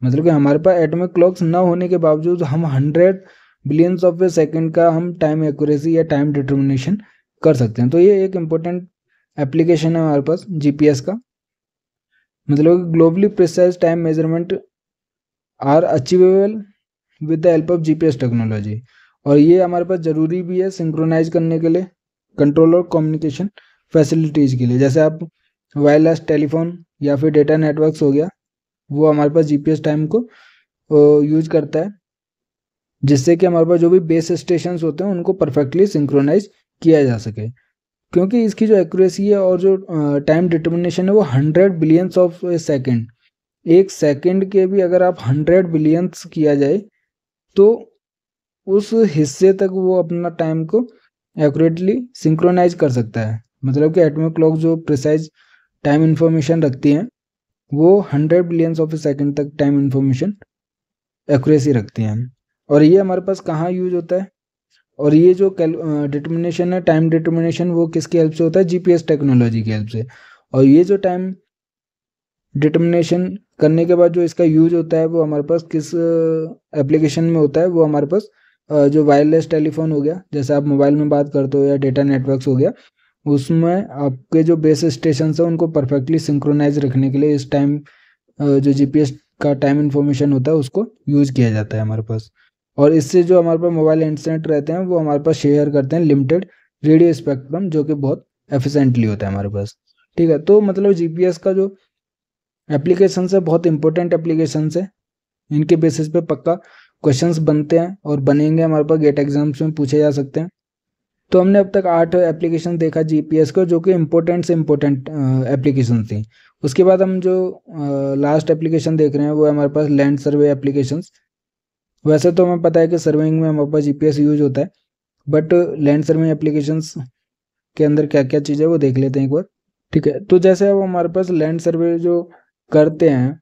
मतलब कि हमारे पास एटमिक क्लॉक्स ना होने के बावजूद हम hundred billions of a second का हम टाइम एक्यूरेसी या टाइम डिटर्मिनेशन कर सकते हैं तो ये एक इम्पोर्टेंट एप्लीकेशन है हमारे पास जीपीएस का मतलब globally precise time measurement are achievable with the help of GPS technology और ये हमारे पास ज़रूरी भी है सिंक्रोनाइज करने के लिए कंट्रोल और कम्युनिकेशन फैसिलिटीज़ के लिए जैसे आप वायरलेस टेलीफोन या फिर डेटा नेटवर्क्स हो गया वो हमारे पास जीपीएस टाइम को यूज करता है जिससे कि हमारे पास जो भी बेस स्टेशन होते हैं उनको परफेक्टली सिंक्रोनाइज किया जा सके क्योंकि इसकी जो एक्यूरेसी है और जो टाइम डिटर्मिनेशन है वो हंड्रेड बिलियंस ऑफ सेकेंड एक सेकेंड के भी अगर आप हंड्रेड बिलियंस किया जाए तो उस हिस्से तक वो अपना टाइम को एक्यूरेटली सिंक्रोनाइज कर सकता है मतलब कि एटमिक क्लॉक जो प्रिसाइज टाइम इन्फॉर्मेशन रखती हैं वो hundred billions of a second तक टाइम इन्फॉर्मेशन एक्यूरेसी रखते हैं और ये हमारे पास कहाँ यूज होता है और ये जो डिटर्मिनेशन है टाइम डिटर्मिनेशन वो किसकी हेल्प से होता है जीपीएस टेक्नोलॉजी की हेल्प से और ये जो टाइम डिटर्मिनेशन करने के बाद जो इसका यूज होता है वो हमारे पास किस एप्लीकेशन में होता है वो हमारे पास जो वायरलेस टेलीफोन हो गया जैसे आप मोबाइल में बात करते हो या डेटा नेटवर्क हो गया उसमें आपके जो बेस स्टेशन है उनको परफेक्टली सिंक्रोनाइज रखने के लिए इस टाइम जो जीपीएस का टाइम इन्फॉर्मेशन होता है उसको यूज़ किया जाता है हमारे पास और इससे जो हमारे पास मोबाइल इंटरनेट रहते हैं वो हमारे पास शेयर करते हैं लिमिटेड रेडियो स्पेक्ट्रम जो कि बहुत एफिशेंटली होता है हमारे पास ठीक है तो मतलब जीपीएस का जो एप्लीकेशन है बहुत इंपॉर्टेंट एप्लीकेशन है इनके बेसिस पे पक्का क्वेश्चंस बनते हैं और बनेंगे हमारे पास गेट एग्जाम्स में पूछे जा सकते हैं तो हमने अब तक आठ एप्लीकेशन देखा जीपीएस को जो कि इम्पोर्टेंट से इम्पोर्टेंट एप्लीकेशन थी उसके बाद हम जो लास्ट एप्लीकेशन देख रहे हैं वो हमारे पास लैंड सर्वे एप्लीकेशन वैसे तो हमें पता है कि सर्वेइंग में हमारे पास जीपीएस यूज होता है बट लैंड सर्वे एप्लीकेशन के अंदर क्या क्या चीज़ है वो देख लेते हैं एक बार ठीक है तो जैसे अब हमारे पास लैंड सर्वे जो करते हैं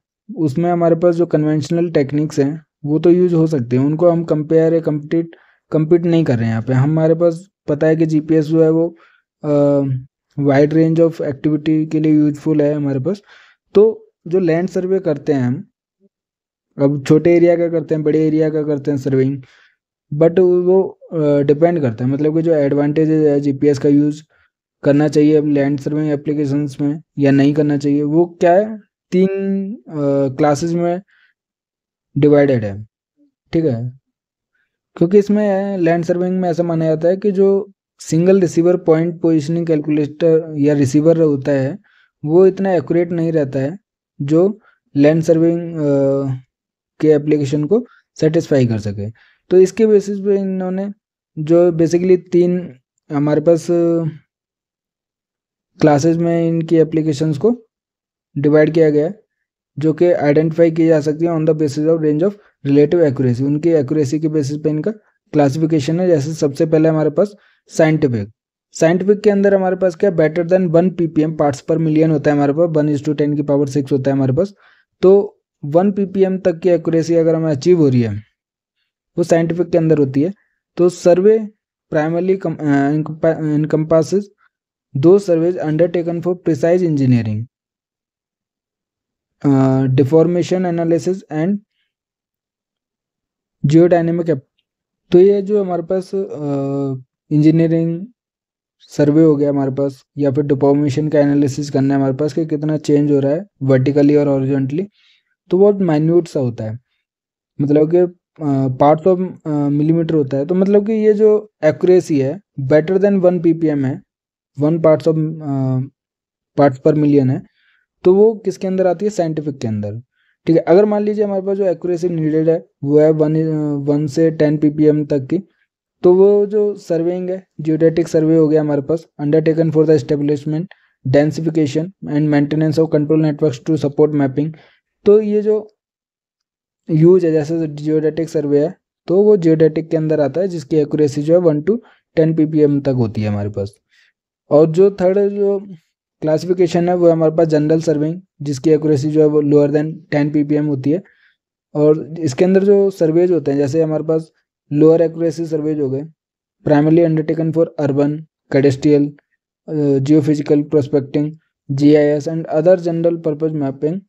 उसमें हमारे पास जो कन्वेंशनल टेक्निक्स हैं वो तो यूज हो सकते हैं उनको हम कंपेयर या कम्पीट कम्पीट नहीं कर रहे हैं यहाँ पे हमारे पास पता है कि जीपीएस जो है वो वाइड रेंज ऑफ एक्टिविटी के लिए यूजफुल है हमारे पास तो जो लैंड सर्वे करते हैं हम अब छोटे एरिया का करते हैं बड़े एरिया का करते हैं सर्विंग बट वो डिपेंड करता है मतलब कि जो एडवांटेजेज है जीपीएस का यूज़ करना चाहिए अब लैंड सर्विंग एप्लीकेशन में या नहीं करना चाहिए वो क्या है तीन क्लासेस में डिवाइडेड है ठीक है क्योंकि इसमें लैंड सर्विंग में ऐसा माना जाता है कि जो single receiver point positioning calculator या रिसीवर होता है वो इतना एक्यूरेट नहीं रहता है जो लैंड सर्विंग के एप्लीकेशन को सेटिस्फाई कर सके तो इसके बेसिस पे इन्होंने जो बेसिकली तीन हमारे पास क्लासेस में इनकी एप्लीकेशंस को डिवाइड किया गया जो कि आइडेंटिफाई की जा सकती है on the basis of range of relative accuracy उनकी एक्यूरेसी के बेसिस पे इनका क्लासिफिकेशन है जैसे सबसे पहले हमारे पास साइंटिफिक साइंटिफिक के अंदर हमारे पास क्या better than one PPM parts per million होता है हमारे पास वन इज टू टेन की पावर सिक्स होता है हमारे पास तो वन पीपीएम तक की एक्यूरेसी अगर हमें अचीव हो रही है वो साइंटिफिक के अंदर होती है तो सर्वे प्राइमरली इनकम्पासिस दो surveys undertaken for precise engineering deformation analysis and geodynamic app तो ये जो हमारे पास इंजीनियरिंग सर्वे हो गया हमारे पास या फिर डिफॉर्मेशन का एनालिसिस करना है हमारे पास कि कितना चेंज हो रहा है वर्टिकली और ऑरिजेंटली तो बहुत माइन्यूट सा होता है मतलब कि पार्ट ऑफ मिलीमीटर होता है तो मतलब कि ये जो एक्यूरेसी है बेटर देन वन पीपीएम है one parts of part per million है तो वो किसके अंदर आती है साइंटिफिक के अंदर ठीक है अगर मान लीजिए हमारे पास जो एक्यूरेसी नीडेड है वो है वन वन से टेन पीपीएम तक की तो वो जो सर्वेइंग है जियोडेटिक सर्वे हो गया हमारे पास undertaken for the establishment densification and maintenance of control networks to support mapping तो ये जो यूज है जैसे जियोडेटिक सर्वे है तो वो जियोडेटिक के अंदर आता है जिसकी एक्यूरेसी जो है वन टू टेन पी तक होती है हमारे पास और जो थर्ड जो क्लासिफिकेशन है वो हमारे पास जनरल सर्विंग जिसकी एक्यूरेसी जो है वो लोअर देन टेन पी होती है और इसके अंदर जो सर्वेज होते हैं जैसे हमारे पास लोअर एक्यूरेसी सर्वेज हो गए primarily undertaken for urban geo geophysical prospecting G I S and other general purpose mapping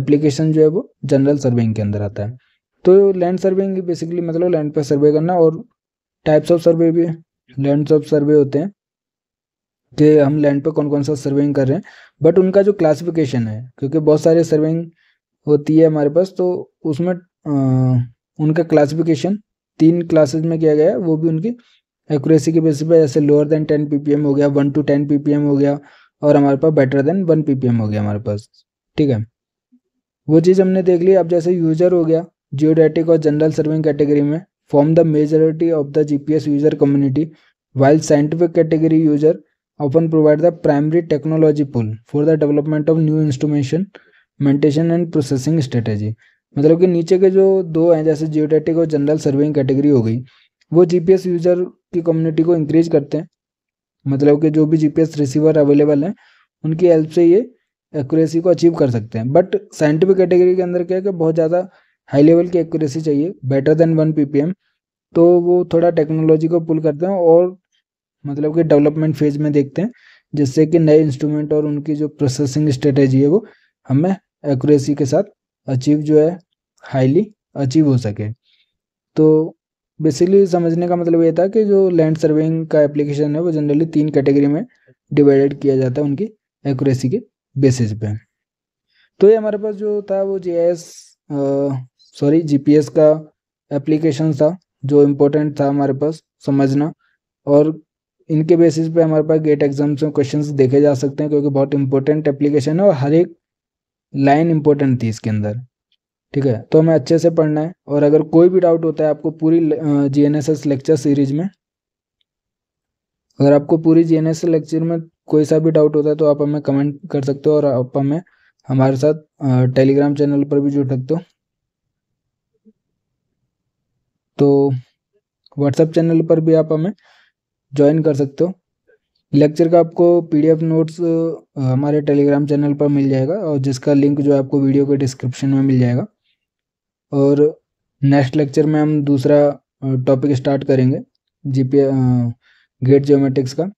application जो है वो जनरल सर्विंग के अंदर आता है तो लैंड सर्विंग बेसिकली मतलब लैंड पर सर्वे करना और टाइप्स ऑफ सर्वे भी लैंड्स ऑफ सर्वे होते हैं कि हम लैंड पे कौन कौन सा सर्वेइंग कर रहे हैं बट उनका जो क्लासिफिकेशन है क्योंकि बहुत सारे सर्वेइंग होती है हमारे पास तो उसमें उनका क्लासिफिकेशन तीन क्लासेज में किया गया है वो भी उनकी एक्यूरेसी के बेसिस पे जैसे लोअर देन टेन पीपीएम हो गया वन टू टेन पीपीएम हो गया और हमारे पास बेटर देन वन पीपीएम हो गया हमारे पास ठीक है वो चीज़ हमने देख ली अब जैसे यूजर हो गया जियोडेटिक और जनरल सर्विंग कैटेगरी में form the majority of the GPS user community while scientific category user often provide the primary technology pool for the development of new instrumentation mentation and processing strategy मतलब कि नीचे के जो दो हैं जैसे geodetic और जनरल सर्विंग कैटेगरी हो गई वो जीपीएस यूजर की कम्युनिटी को इंक्रीज करते हैं मतलब कि जो भी जीपीएस रिसीवर अवेलेबल हैं उनकी हेल्प से ये एक्यूरेसी को अचीव कर सकते हैं बट साइंटिफिक कैटेगरी के अंदर क्या है कि बहुत ज़्यादा हाई लेवल की एक्यूरेसी चाहिए बेटर देन वन पीपीएम तो वो थोड़ा टेक्नोलॉजी को पुल करते हैं और मतलब कि डेवलपमेंट फेज में देखते हैं जिससे कि नए इंस्ट्रूमेंट और उनकी जो प्रोसेसिंग स्ट्रेटेजी है वो हमें एक्यूरेसी के साथ अचीव जो है हाईली अचीव हो सके तो बेसिकली समझने का मतलब ये था कि जो लैंड सर्वेइंग का एप्लीकेशन है वो जनरली तीन कैटेगरी में डिवाइडेड किया जाता है उनकी एक्यूरेसी के बेसिस पे तो ये हमारे पास जो था वो जे एस सॉरी जी का एप्लीकेशन था जो इम्पोर्टेंट था हमारे पास समझना और इनके बेसिस पे हमारे पास गेट एग्जाम्स में क्वेश्चंस देखे जा सकते हैं क्योंकि बहुत इंपॉर्टेंट एप्लीकेशन है और हर एक लाइन इंपॉर्टेंट थी इसके अंदर ठीक है तो हमें अच्छे से पढ़ना है और अगर कोई भी डाउट होता है आपको पूरी जी एन लेक्चर सीरीज में अगर आपको पूरी जी एन लेक्चर में कोई सा भी डाउट होता है तो आप हमें कमेंट कर सकते हो और आप हमें हमारे साथ टेलीग्राम चैनल पर भी जुड़ सकते हो तो व्हाट्सएप चैनल पर भी आप हमें ज्वाइन कर सकते हो लेक्चर का आपको पीडीएफ नोट्स हमारे टेलीग्राम चैनल पर मिल जाएगा और जिसका लिंक जो है आपको वीडियो के डिस्क्रिप्शन में मिल जाएगा और नेक्स्ट लेक्चर में हम दूसरा टॉपिक स्टार्ट करेंगे जी पी गेट जियोमेटिक्स का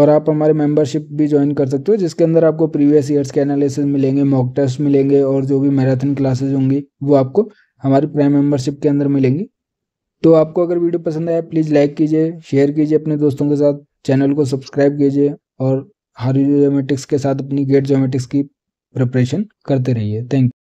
और आप हमारे मेंबरशिप भी ज्वाइन कर सकते हो जिसके अंदर आपको प्रीवियस ईयर्स के एनालिसिस मिलेंगे मॉक टेस्ट मिलेंगे और जो भी मैराथन क्लासेज होंगी वो आपको हमारी प्राइम मेंबरशिप के अंदर मिलेंगी तो आपको अगर वीडियो पसंद आया प्लीज़ लाइक कीजिए शेयर कीजिए अपने दोस्तों के साथ चैनल को सब्सक्राइब कीजिए और हर जोमेटिक्स के साथ अपनी गेट जोमेटिक्स की प्रिपरेशन करते रहिए थैंक